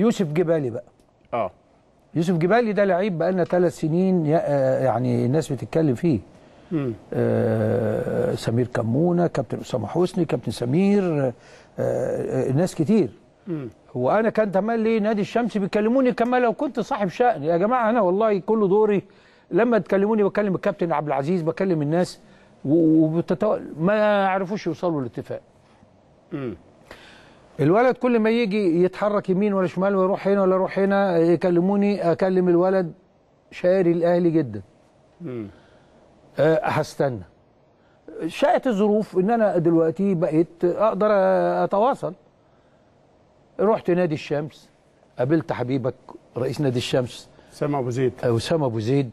يوسف جبالي بقى اه يوسف جبالي ده لعيب بقى لنا ثلاث سنين آه، يعني الناس بتتكلم فيه آه سمير كمونه كابتن اسامه حسني كابتن سمير آه،, آه ناس كتير مم. وانا كان تملي نادي الشمس بيكلموني كما لو كنت صاحب شأن يا جماعه انا والله كل دوري لما تكلموني بكلم الكابتن عبد العزيز بكلم الناس وبتتو... ما يعرفوش يوصلوا لاتفاق الولد كل ما يجي يتحرك يمين ولا شمال ويروح هنا ولا يروح هنا يكلموني اكلم الولد شاري الاهلي جدا أه، هستنى شاءت الظروف ان انا دلوقتي بقيت اقدر اتواصل رحت نادي الشمس قابلت حبيبك رئيس نادي الشمس اسامه ابو زيد أه، اسامه ابو زيد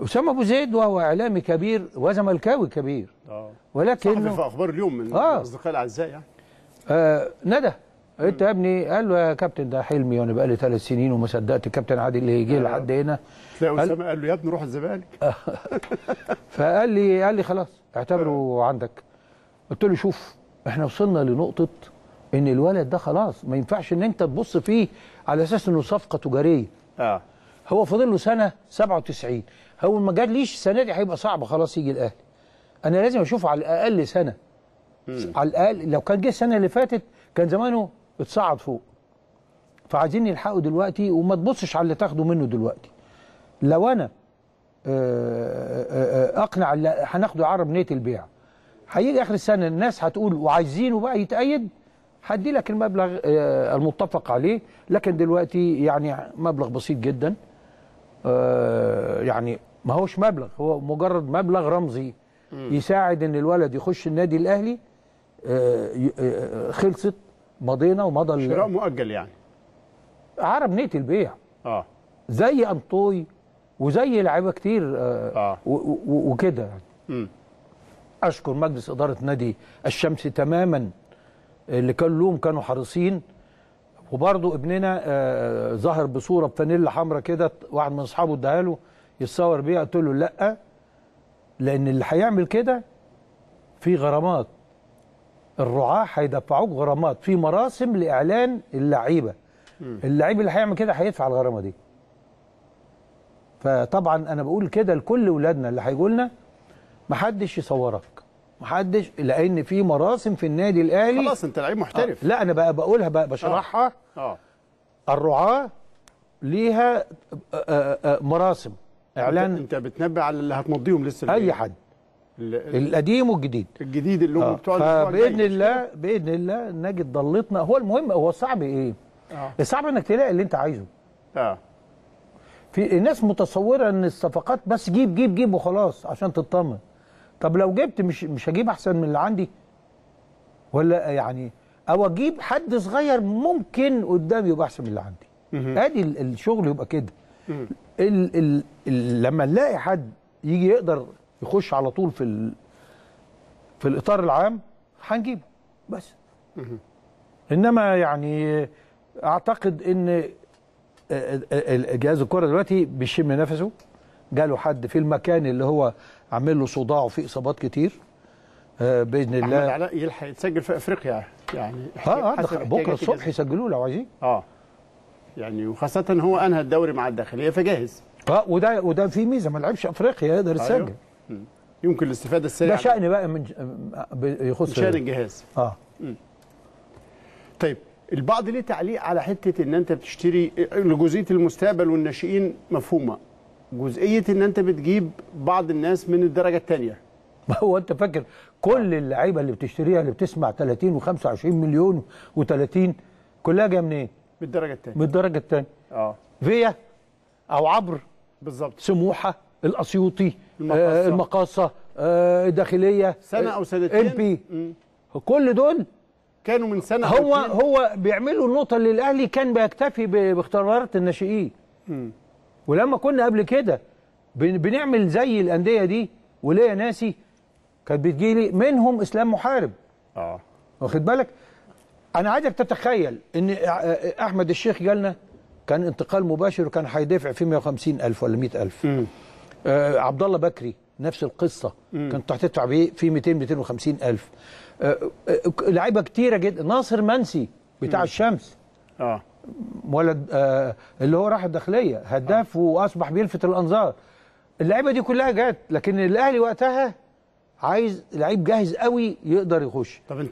آه. اسامه ابو زيد وهو اعلامي كبير وزملكاوي كبير اه ولكن في اخبار اليوم من اصدقائي الاعزاء يعني آه ندى انت يا ابني قال له يا كابتن ده حلمي وانا بقالي ثلاث سنين وما صدقت الكابتن عادل اللي يجي آه. لحد هنا تلاقي اسامه قال له يا ابني روح الزمالك فقال لي قال لي خلاص اعتبره آه. عندك قلت له شوف احنا وصلنا لنقطه ان الولد ده خلاص ما ينفعش ان انت تبص فيه على اساس انه صفقه تجاريه اه هو فاضل له سنه 97 هو ما جاليش السنه دي هيبقى صعب خلاص يجي الاهلي انا لازم اشوفه على الاقل سنه مم. على الاقل لو كان جه السنه اللي فاتت كان زمانه اتصعد فوق فعايزين يلحقوا دلوقتي وما تبصش على اللي تاخده منه دلوقتي لو انا آه، آه، آه، اقنع اللي هناخده عرب نيه البيع هيجي اخر السنه الناس هتقول وعايزينه بقى يتأيد هدي لك المبلغ المتفق عليه لكن دلوقتي يعني مبلغ بسيط جدا يعني ما هوش مبلغ هو مجرد مبلغ رمزي يساعد ان الولد يخش النادي الاهلي آه، آه، آه، خلصت مضينا ومضى شراء مؤجل يعني عرب نية البيع اه زي انطوي وزي لعيبه كتير آه وكده يعني اشكر مجلس اداره نادي الشمس تماما اللي كان لهم كانوا حريصين وبرضه ابننا آه ظهر بصوره بفانيلا حمراء كده واحد من اصحابه اداها له يتصور بيها قلت له لا لان اللي هيعمل كده في غرامات الرعاه هيدفعوك غرامات في مراسم لاعلان اللعيبه اللعيب اللي هيعمل كده هيدفع الغرامه دي فطبعا انا بقول كده لكل ولادنا اللي هيجوا لنا محدش يصورك محدش لان في مراسم في النادي الاهلي خلاص انت لعيب محترف آه. لا انا بقى بقولها بقى بشرحها اه, آه. الرعاه ليها آآ آه، آآ آه، آه، مراسم يعني اعلان انت بتنبه على اللي هتمضيهم لسه اي حد القديم والجديد الجديد اللي هو آه. بتوع فباذن الله باذن الله نجد ضلتنا هو المهم هو الصعب ايه؟ آه. الصعب انك تلاقي اللي انت عايزه اه في الناس متصوره ان الصفقات بس جيب جيب جيب وخلاص عشان تطمن طب لو جبت مش مش هجيب احسن من اللي عندي ولا يعني او اجيب حد صغير ممكن قدامي يبقى احسن من اللي عندي ادي الشغل يبقى كده ال ال ال لما نلاقي حد يجي يقدر يخش على طول في ال... في الاطار العام هنجيبه بس انما يعني اعتقد ان جهاز الكره دلوقتي بيشم نفسه جاله حد في المكان اللي هو عامل له صداع وفيه اصابات كتير باذن الله احمد علاء يلحق يتسجل في افريقيا يعني اه, آه، بكره الصبح يسجلوه لو عايزين اه يعني وخاصه هو انهى الدوري مع الداخليه فجاهز اه وده وده في ميزه ما لعبش افريقيا يقدر يسجل أيوه. يمكن الاستفاده السريعه ده شأن بقى من يخص شأن الجهاز اه مم. طيب البعض ليه تعليق على حته ان انت بتشتري جزئيه المستقبل والناشئين مفهومه جزئيه ان انت بتجيب بعض الناس من الدرجه الثانيه ما هو انت فاكر كل اللعيبه اللي بتشتريها اللي بتسمع 30 و25 مليون و30 كلها جايه منين؟ إيه؟ من الدرجه الثانيه من الدرجه الثانيه اه فيا او عبر بالظبط سموحه الاسيوطي المقاصه, آه، المقاصة آه، الداخليه سنه او آه، سنتين بي كل دول كانوا من سنه هو هو بيعملوا النقطه اللي الاهلي كان بيكتفي باختيارات الناشئين ولما كنا قبل كده بنعمل زي الانديه دي وليا ناسي كانت بتجيلي منهم اسلام محارب اه واخد بالك انا عايزك تتخيل ان احمد الشيخ جالنا كان انتقال مباشر وكان هيدفع فيه 150 الف ولا 100 الف م. آه عبد الله بكري نفس القصه مم. كنت هتدفع بيه في 200 250 الف آه،, آه لعيبه كتيره جدا ناصر منسي بتاع مم. الشمس اه ولد آه اللي هو راح الداخليه هداف آه. واصبح بيلفت الانظار اللعيبه دي كلها جت لكن الاهلي وقتها عايز لعيب جاهز قوي يقدر يخش طب